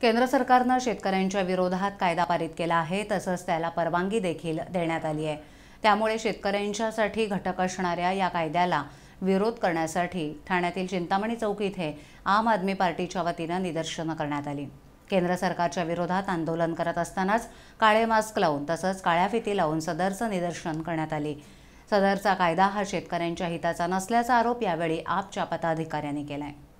केंद्र सरकारनं शेतकऱ्यांच्या विरोधात कायदा पारित केला आहे तसंच त्याला परवानगी देखील देण्यात आली आहे त्यामुळे शेतकऱ्यांच्यासाठी घटक असणाऱ्या या कायद्याला विरोध करण्यासाठी ठाण्यातील चिंतामणी चौक इथे आम आदमी पार्टीच्या वतीनं निदर्शनं करण्यात आली केंद्र सरकारच्या विरोधात आंदोलन करत असतानाच काळे मास्क लावून तसंच काळ्या फिती लावून सदरचं निदर्शन करण्यात आली सदरचा कायदा हा शेतकऱ्यांच्या हिताचा नसल्याचा आरोप यावेळी आपच्या पदाधिकाऱ्यांनी केला आहे